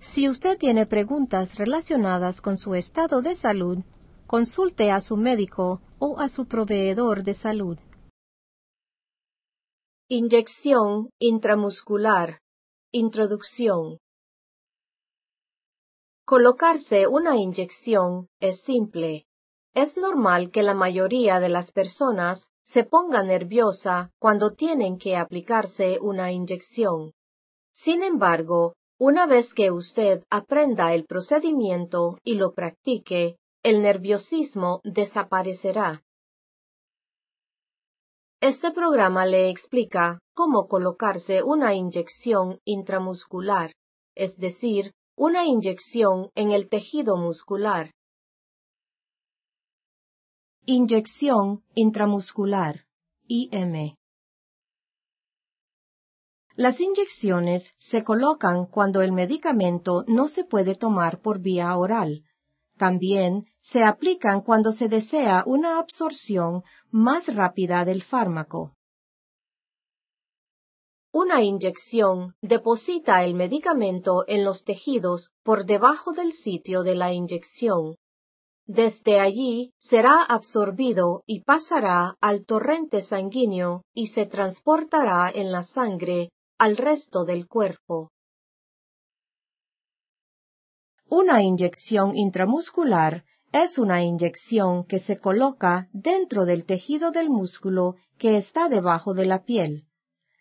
Si usted tiene preguntas relacionadas con su estado de salud, consulte a su médico o a su proveedor de salud. Inyección intramuscular. Introducción. Colocarse una inyección es simple. Es normal que la mayoría de las personas se ponga nerviosa cuando tienen que aplicarse una inyección. Sin embargo, una vez que usted aprenda el procedimiento y lo practique, el nerviosismo desaparecerá. Este programa le explica cómo colocarse una inyección intramuscular, es decir, una inyección en el tejido muscular. Inyección intramuscular, IM. Las inyecciones se colocan cuando el medicamento no se puede tomar por vía oral. También se aplican cuando se desea una absorción más rápida del fármaco. Una inyección deposita el medicamento en los tejidos por debajo del sitio de la inyección. Desde allí será absorbido y pasará al torrente sanguíneo y se transportará en la sangre al resto del cuerpo. Una inyección intramuscular es una inyección que se coloca dentro del tejido del músculo que está debajo de la piel.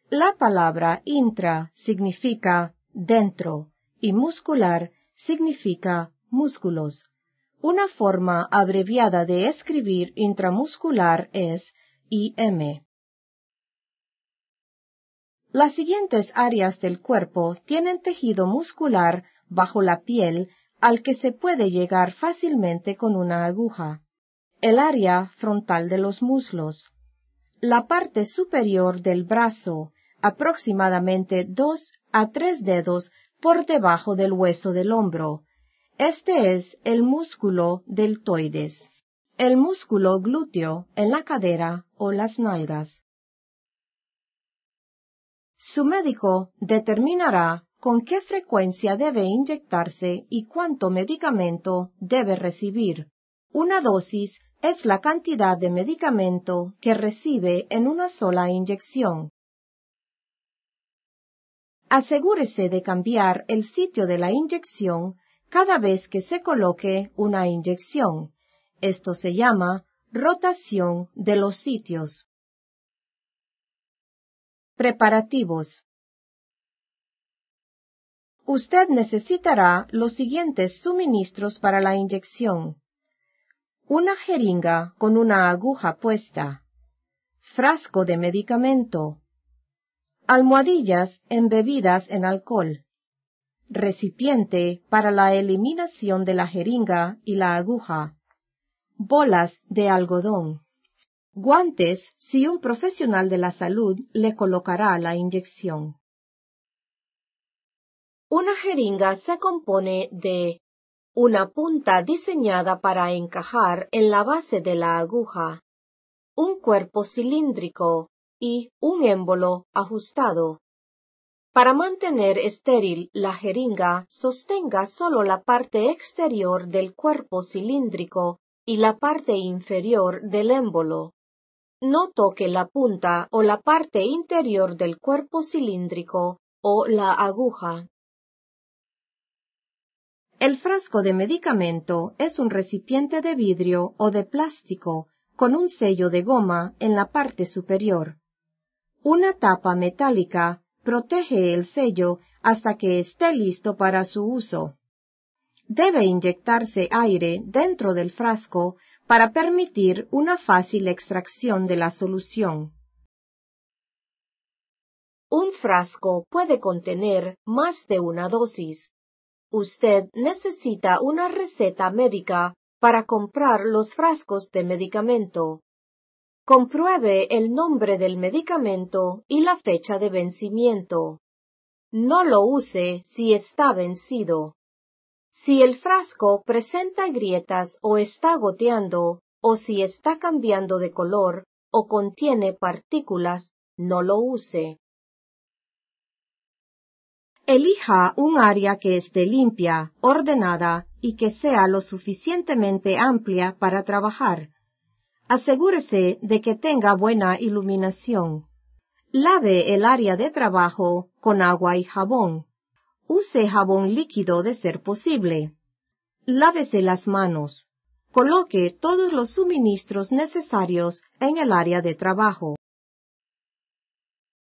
La palabra intra significa dentro y muscular significa músculos. Una forma abreviada de escribir intramuscular es IM. Las siguientes áreas del cuerpo tienen tejido muscular bajo la piel al que se puede llegar fácilmente con una aguja. El área frontal de los muslos. La parte superior del brazo, aproximadamente dos a tres dedos por debajo del hueso del hombro. Este es el músculo deltoides. El músculo glúteo en la cadera o las nalgas. Su médico determinará con qué frecuencia debe inyectarse y cuánto medicamento debe recibir. Una dosis es la cantidad de medicamento que recibe en una sola inyección. Asegúrese de cambiar el sitio de la inyección cada vez que se coloque una inyección. Esto se llama rotación de los sitios. Preparativos. Usted necesitará los siguientes suministros para la inyección. Una jeringa con una aguja puesta. Frasco de medicamento. Almohadillas embebidas en alcohol. Recipiente para la eliminación de la jeringa y la aguja. Bolas de algodón guantes si un profesional de la salud le colocará la inyección. Una jeringa se compone de una punta diseñada para encajar en la base de la aguja, un cuerpo cilíndrico y un émbolo ajustado. Para mantener estéril la jeringa, sostenga solo la parte exterior del cuerpo cilíndrico y la parte inferior del émbolo. No toque la punta o la parte interior del cuerpo cilíndrico o la aguja. El frasco de medicamento es un recipiente de vidrio o de plástico con un sello de goma en la parte superior. Una tapa metálica protege el sello hasta que esté listo para su uso. Debe inyectarse aire dentro del frasco para permitir una fácil extracción de la solución. Un frasco puede contener más de una dosis. Usted necesita una receta médica para comprar los frascos de medicamento. Compruebe el nombre del medicamento y la fecha de vencimiento. No lo use si está vencido. Si el frasco presenta grietas o está goteando, o si está cambiando de color o contiene partículas, no lo use. Elija un área que esté limpia, ordenada y que sea lo suficientemente amplia para trabajar. Asegúrese de que tenga buena iluminación. Lave el área de trabajo con agua y jabón. Use jabón líquido de ser posible. Lávese las manos. Coloque todos los suministros necesarios en el área de trabajo.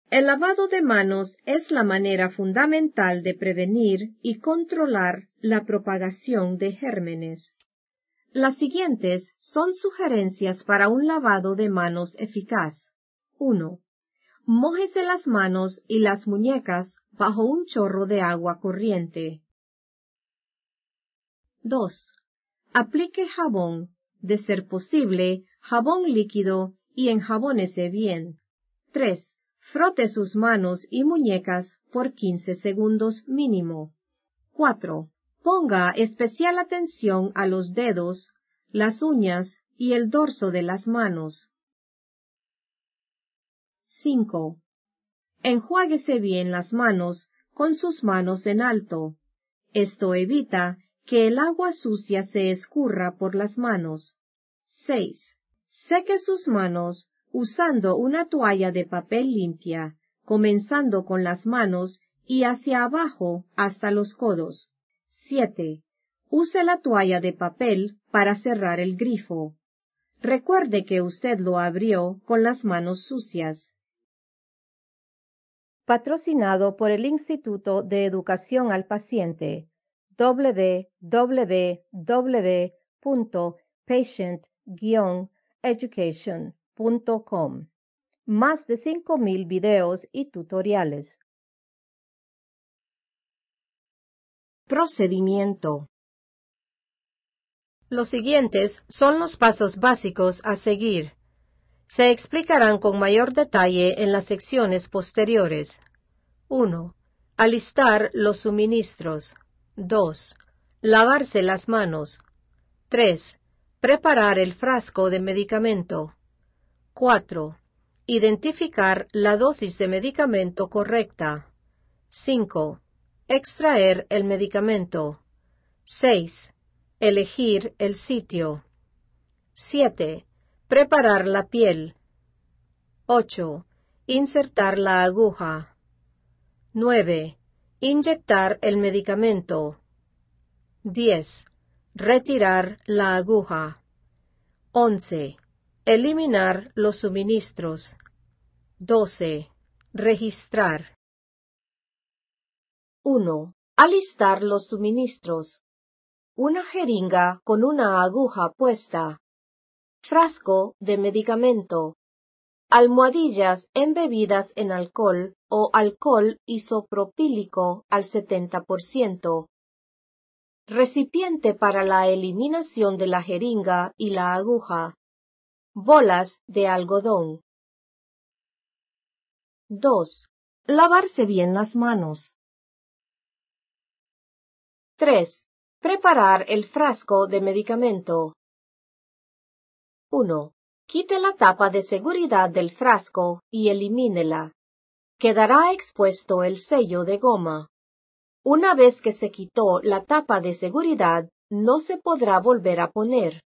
El lavado de manos es la manera fundamental de prevenir y controlar la propagación de gérmenes. Las siguientes son sugerencias para un lavado de manos eficaz. 1. Mójese las manos y las muñecas bajo un chorro de agua corriente. 2. Aplique jabón, de ser posible, jabón líquido y enjabónese bien. 3. Frote sus manos y muñecas por 15 segundos mínimo. 4. Ponga especial atención a los dedos, las uñas y el dorso de las manos. 5. Enjuáguese bien las manos con sus manos en alto. Esto evita que el agua sucia se escurra por las manos. 6. Seque sus manos usando una toalla de papel limpia, comenzando con las manos y hacia abajo hasta los codos. 7. Use la toalla de papel para cerrar el grifo. Recuerde que usted lo abrió con las manos sucias patrocinado por el Instituto de Educación al Paciente www.patient-education.com. Más de 5.000 videos y tutoriales. Procedimiento. Los siguientes son los pasos básicos a seguir se explicarán con mayor detalle en las secciones posteriores. 1. Alistar los suministros. 2. Lavarse las manos. 3. Preparar el frasco de medicamento. 4. Identificar la dosis de medicamento correcta. 5. Extraer el medicamento. 6. Elegir el sitio. 7. Preparar la piel. 8. Insertar la aguja. 9. Inyectar el medicamento. 10. Retirar la aguja. 11. Eliminar los suministros. 12. Registrar. 1. Alistar los suministros. Una jeringa con una aguja puesta frasco de medicamento, almohadillas embebidas en alcohol o alcohol isopropílico al 70%, recipiente para la eliminación de la jeringa y la aguja, bolas de algodón. 2. Lavarse bien las manos. 3. Preparar el frasco de medicamento. 1. Quite la tapa de seguridad del frasco y elimínela. Quedará expuesto el sello de goma. Una vez que se quitó la tapa de seguridad, no se podrá volver a poner.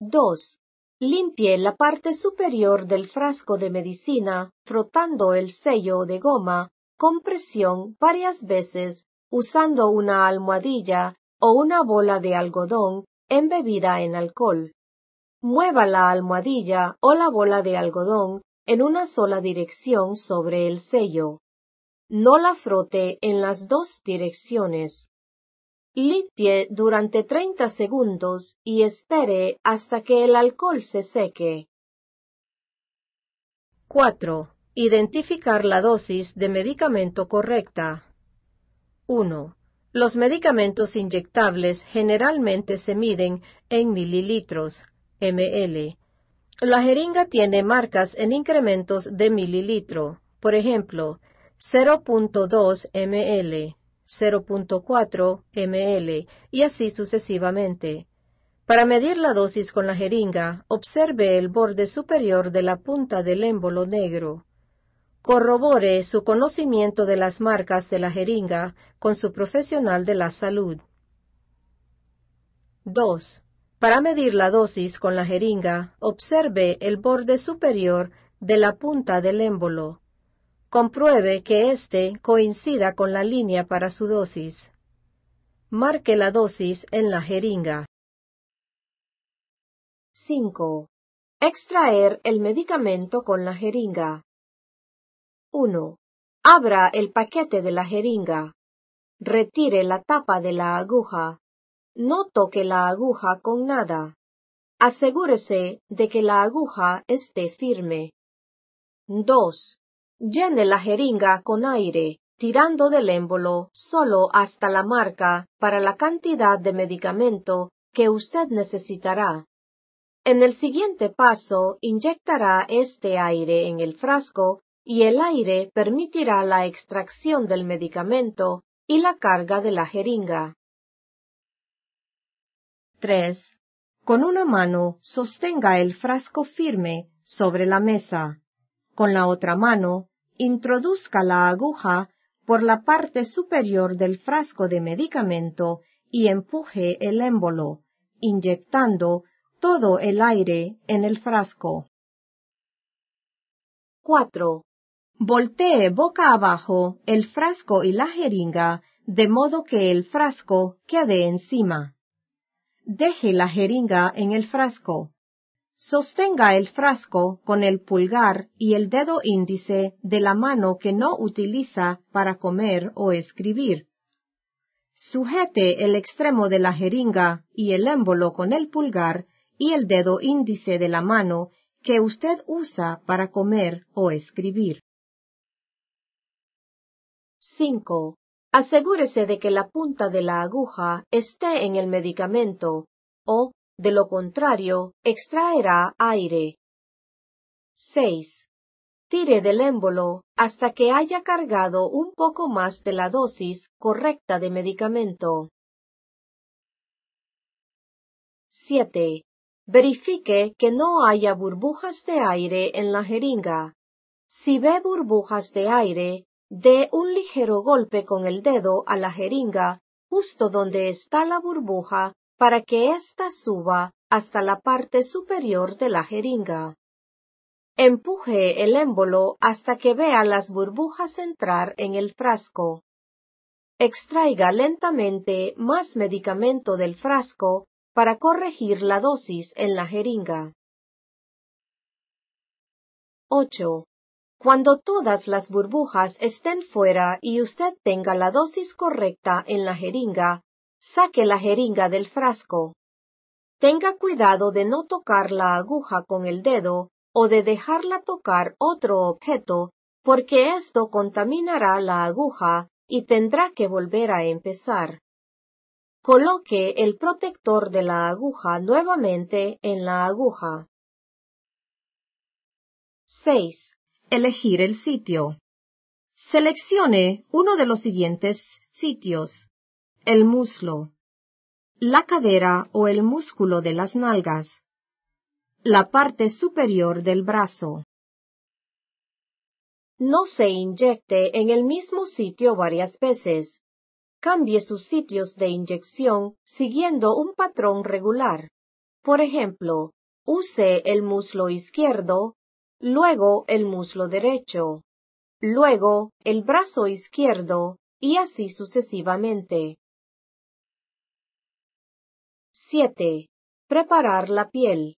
2. Limpie la parte superior del frasco de medicina frotando el sello de goma con presión varias veces usando una almohadilla o una bola de algodón embebida en alcohol. Mueva la almohadilla o la bola de algodón en una sola dirección sobre el sello. No la frote en las dos direcciones. Limpie durante 30 segundos y espere hasta que el alcohol se seque. 4. Identificar la dosis de medicamento correcta. 1. Los medicamentos inyectables generalmente se miden en mililitros, ml. La jeringa tiene marcas en incrementos de mililitro, por ejemplo, 0.2 ml, 0.4 ml y así sucesivamente. Para medir la dosis con la jeringa, observe el borde superior de la punta del émbolo negro. Corrobore su conocimiento de las marcas de la jeringa con su profesional de la salud. 2. Para medir la dosis con la jeringa, observe el borde superior de la punta del émbolo. Compruebe que éste coincida con la línea para su dosis. Marque la dosis en la jeringa. 5. Extraer el medicamento con la jeringa. 1. Abra el paquete de la jeringa. Retire la tapa de la aguja. No toque la aguja con nada. Asegúrese de que la aguja esté firme. 2. Llene la jeringa con aire, tirando del émbolo solo hasta la marca para la cantidad de medicamento que usted necesitará. En el siguiente paso, inyectará este aire en el frasco y el aire permitirá la extracción del medicamento y la carga de la jeringa. 3. Con una mano sostenga el frasco firme sobre la mesa. Con la otra mano, introduzca la aguja por la parte superior del frasco de medicamento y empuje el émbolo, inyectando todo el aire en el frasco. 4. Voltee boca abajo el frasco y la jeringa de modo que el frasco quede encima deje la jeringa en el frasco. Sostenga el frasco con el pulgar y el dedo índice de la mano que no utiliza para comer o escribir. Sujete el extremo de la jeringa y el émbolo con el pulgar y el dedo índice de la mano que usted usa para comer o escribir. 5. Asegúrese de que la punta de la aguja esté en el medicamento o, de lo contrario, extraerá aire. 6. Tire del émbolo hasta que haya cargado un poco más de la dosis correcta de medicamento. 7. Verifique que no haya burbujas de aire en la jeringa. Si ve burbujas de aire, de un ligero golpe con el dedo a la jeringa justo donde está la burbuja para que ésta suba hasta la parte superior de la jeringa. Empuje el émbolo hasta que vea las burbujas entrar en el frasco. Extraiga lentamente más medicamento del frasco para corregir la dosis en la jeringa. 8. Cuando todas las burbujas estén fuera y usted tenga la dosis correcta en la jeringa, saque la jeringa del frasco. Tenga cuidado de no tocar la aguja con el dedo o de dejarla tocar otro objeto, porque esto contaminará la aguja y tendrá que volver a empezar. Coloque el protector de la aguja nuevamente en la aguja. 6. Elegir el sitio. Seleccione uno de los siguientes sitios. El muslo. La cadera o el músculo de las nalgas. La parte superior del brazo. No se inyecte en el mismo sitio varias veces. Cambie sus sitios de inyección siguiendo un patrón regular. Por ejemplo, use el muslo izquierdo luego el muslo derecho, luego el brazo izquierdo, y así sucesivamente. 7. Preparar la piel.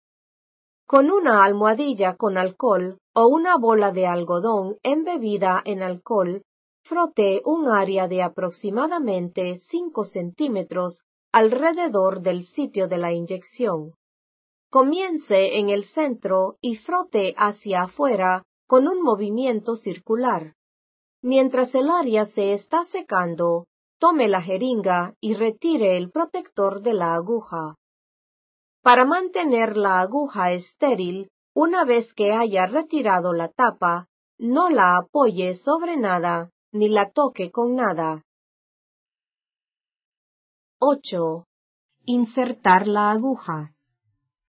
Con una almohadilla con alcohol o una bola de algodón embebida en alcohol, frote un área de aproximadamente 5 centímetros alrededor del sitio de la inyección. Comience en el centro y frote hacia afuera con un movimiento circular. Mientras el área se está secando, tome la jeringa y retire el protector de la aguja. Para mantener la aguja estéril, una vez que haya retirado la tapa, no la apoye sobre nada ni la toque con nada. 8. Insertar la aguja.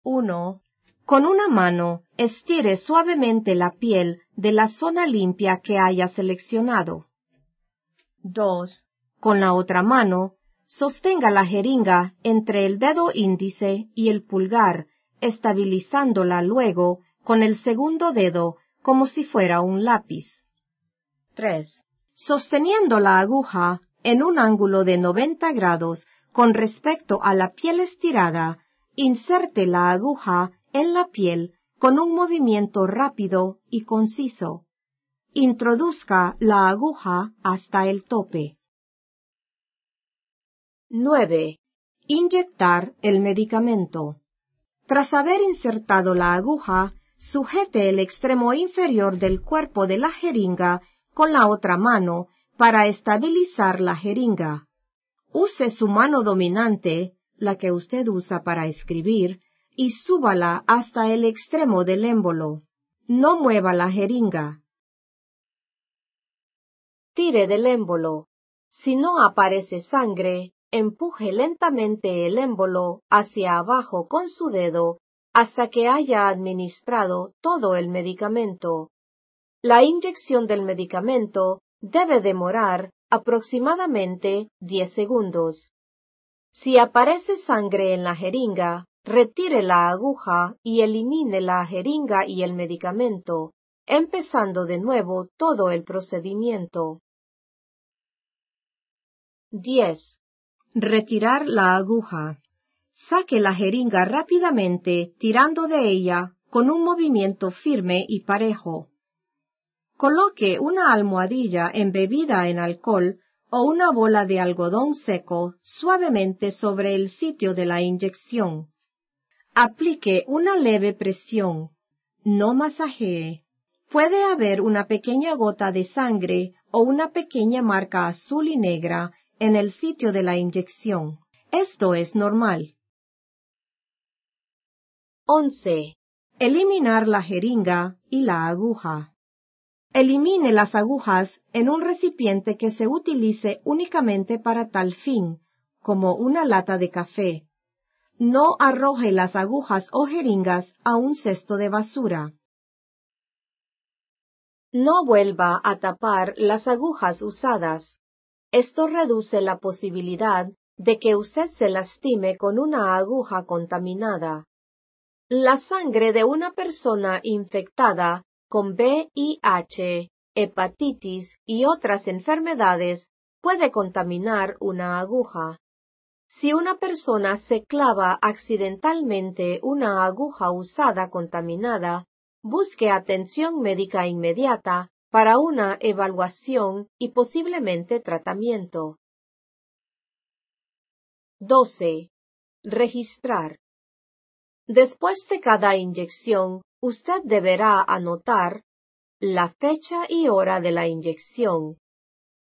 1. Con una mano, estire suavemente la piel de la zona limpia que haya seleccionado. 2. Con la otra mano, sostenga la jeringa entre el dedo índice y el pulgar, estabilizándola luego con el segundo dedo como si fuera un lápiz. 3. Sosteniendo la aguja en un ángulo de 90 grados con respecto a la piel estirada, Inserte la aguja en la piel con un movimiento rápido y conciso. Introduzca la aguja hasta el tope. 9. Inyectar el medicamento. Tras haber insertado la aguja, sujete el extremo inferior del cuerpo de la jeringa con la otra mano para estabilizar la jeringa. Use su mano dominante la que usted usa para escribir, y súbala hasta el extremo del émbolo. No mueva la jeringa. Tire del émbolo. Si no aparece sangre, empuje lentamente el émbolo hacia abajo con su dedo hasta que haya administrado todo el medicamento. La inyección del medicamento debe demorar aproximadamente 10 segundos. Si aparece sangre en la jeringa, retire la aguja y elimine la jeringa y el medicamento, empezando de nuevo todo el procedimiento. 10. Retirar la aguja. Saque la jeringa rápidamente tirando de ella con un movimiento firme y parejo. Coloque una almohadilla embebida en alcohol o una bola de algodón seco suavemente sobre el sitio de la inyección. Aplique una leve presión. No masajee. Puede haber una pequeña gota de sangre o una pequeña marca azul y negra en el sitio de la inyección. Esto es normal. 11. Eliminar la jeringa y la aguja. Elimine las agujas en un recipiente que se utilice únicamente para tal fin, como una lata de café. No arroje las agujas o jeringas a un cesto de basura. No vuelva a tapar las agujas usadas. Esto reduce la posibilidad de que usted se lastime con una aguja contaminada. La sangre de una persona infectada con VIH, hepatitis y otras enfermedades puede contaminar una aguja. Si una persona se clava accidentalmente una aguja usada contaminada, busque atención médica inmediata para una evaluación y posiblemente tratamiento. 12. Registrar. Después de cada inyección, usted deberá anotar la fecha y hora de la inyección,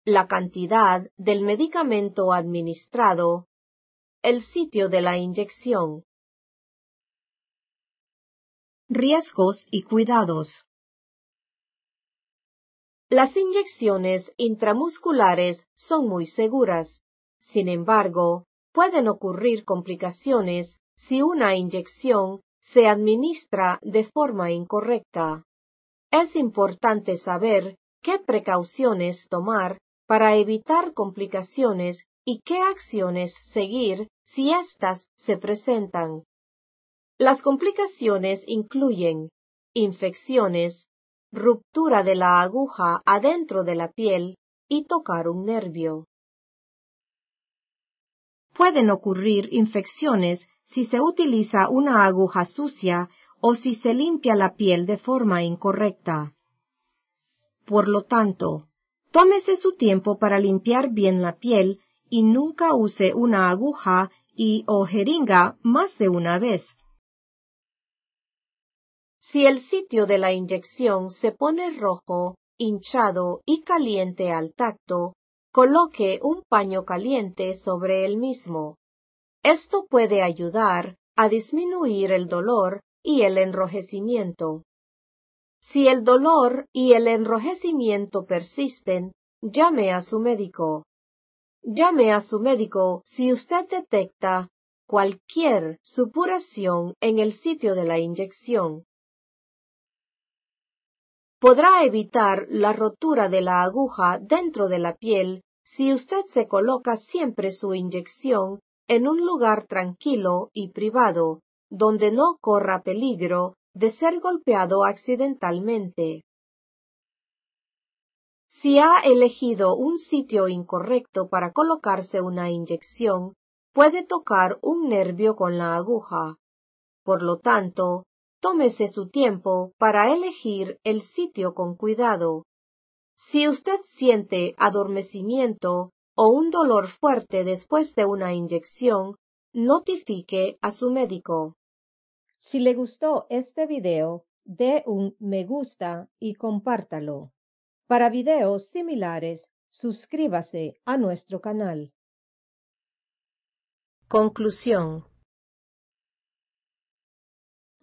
la cantidad del medicamento administrado, el sitio de la inyección. Riesgos y cuidados. Las inyecciones intramusculares son muy seguras. Sin embargo, pueden ocurrir complicaciones si una inyección se administra de forma incorrecta. Es importante saber qué precauciones tomar para evitar complicaciones y qué acciones seguir si éstas se presentan. Las complicaciones incluyen infecciones, ruptura de la aguja adentro de la piel y tocar un nervio. Pueden ocurrir infecciones si se utiliza una aguja sucia o si se limpia la piel de forma incorrecta. Por lo tanto, tómese su tiempo para limpiar bien la piel y nunca use una aguja y o jeringa más de una vez. Si el sitio de la inyección se pone rojo, hinchado y caliente al tacto, coloque un paño caliente sobre el mismo. Esto puede ayudar a disminuir el dolor y el enrojecimiento. Si el dolor y el enrojecimiento persisten, llame a su médico. Llame a su médico si usted detecta cualquier supuración en el sitio de la inyección. Podrá evitar la rotura de la aguja dentro de la piel si usted se coloca siempre su inyección en un lugar tranquilo y privado, donde no corra peligro de ser golpeado accidentalmente. Si ha elegido un sitio incorrecto para colocarse una inyección, puede tocar un nervio con la aguja. Por lo tanto, tómese su tiempo para elegir el sitio con cuidado. Si usted siente adormecimiento o un dolor fuerte después de una inyección, notifique a su médico. Si le gustó este video, dé un me gusta y compártalo. Para videos similares, suscríbase a nuestro canal. Conclusión.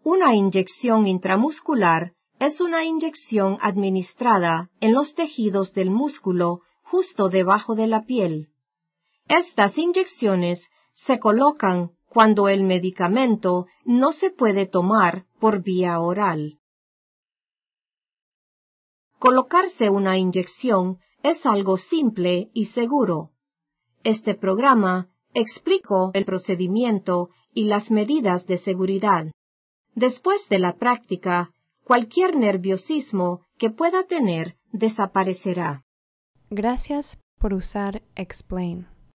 Una inyección intramuscular es una inyección administrada en los tejidos del músculo justo debajo de la piel. Estas inyecciones se colocan cuando el medicamento no se puede tomar por vía oral. Colocarse una inyección es algo simple y seguro. Este programa explicó el procedimiento y las medidas de seguridad. Después de la práctica, cualquier nerviosismo que pueda tener desaparecerá. Gracias por usar Explain.